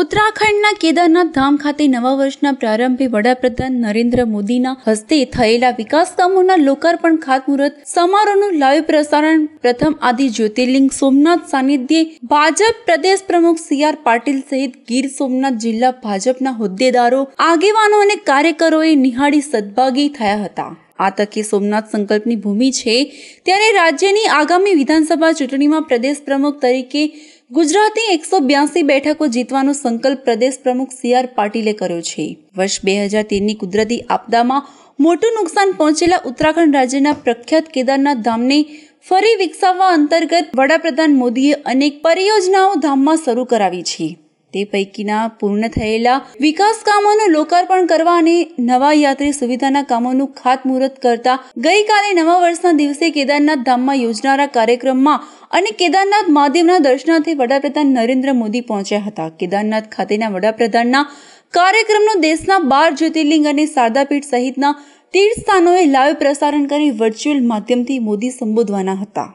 ઉત્તરાખંડના કેદારનાથ ધામ ખાતે નવા વર્ષના પ્રારંભે વડાપ્રધાન નરેન્દ્ર મોદીના હસ્તે થયેલા વિકાસ કામોના લોકાર્પણ ખાતમુહૂર્ત સમારોહનું લાઈવ પ્રસારણ પ્રથમ આદિ જ્યોતિર્લિંગ સોમનાથ સાનિધ્યે ભાજપ પ્રદેશ પ્રમુખ સી આર પાટીલ સહિત ગીર સોમનાથ જિલ્લા ભાજપના હોદ્દેદારો આગેવાનો અને કાર્યકરોએ નિહાળી સદભાગી થયા હતા આ તકે સોમનાથ સંકલ્પની ભૂમિ છે ત્યારે રાજ્યની આગામી વિધાનસભા ચૂંટણીમાં પ્રદેશ પ્રમુખ તરીકે ગુજરાતની એકસો બ્યાસી બેઠકો જીતવાનો સંકલ્પ પ્રદેશ પ્રમુખ સી આર પાટીલે કર્યો છે વર્ષ બે હજાર તેરની કુદરતી આપદામાં મોટું નુકસાન પહોંચેલા ઉત્તરાખંડ રાજ્યના પ્રખ્યાત કેદારનાથ ધામને ફરી વિકસાવવા અંતર્ગત વડાપ્રધાન મોદીએ અનેક પરિયોજનાઓ ધામમાં શરૂ કરાવી છે તે પૈકીના પૂર્ણ થયેલા વિકાસ કામોનું લોકાર્પણ કરવા અને નવા યાત્રી સુવિધાના કામોનું ખાતમુહૂર્ત કરતા ગઈકાલે નવા વર્ષના દિવસે કેદારનાથ ધામમાં યોજનારા કાર્યક્રમમાં અને કેદારનાથ મહાદેવના દર્શનાર્થે વડાપ્રધાન નરેન્દ્ર મોદી પહોંચ્યા હતા કેદારનાથ ખાતેના વડાપ્રધાનના કાર્યક્રમનો દેશના બાર જ્યોતિર્લિંગ અને શારદાપીઠ સહિતના તીર્થ સ્થાનોએ લાઈવ પ્રસારણ કરી વર્ચ્યુઅલ માધ્યમથી મોદી સંબોધવાના હતા